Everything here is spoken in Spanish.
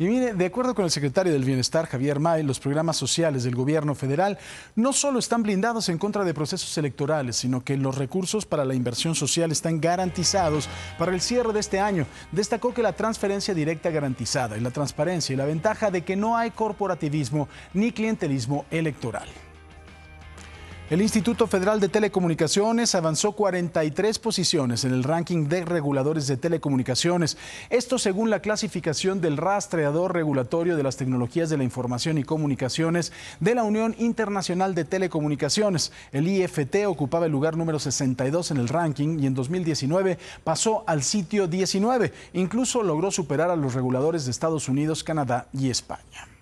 Y mire, de acuerdo con el secretario del Bienestar, Javier May, los programas sociales del gobierno federal no solo están blindados en contra de procesos electorales, sino que los recursos para la inversión social están garantizados para el cierre de este año. Destacó que la transferencia directa garantizada y la transparencia y la ventaja de que no hay corporativismo ni clientelismo electoral. El Instituto Federal de Telecomunicaciones avanzó 43 posiciones en el ranking de reguladores de telecomunicaciones. Esto según la clasificación del rastreador regulatorio de las tecnologías de la información y comunicaciones de la Unión Internacional de Telecomunicaciones. El IFT ocupaba el lugar número 62 en el ranking y en 2019 pasó al sitio 19. Incluso logró superar a los reguladores de Estados Unidos, Canadá y España.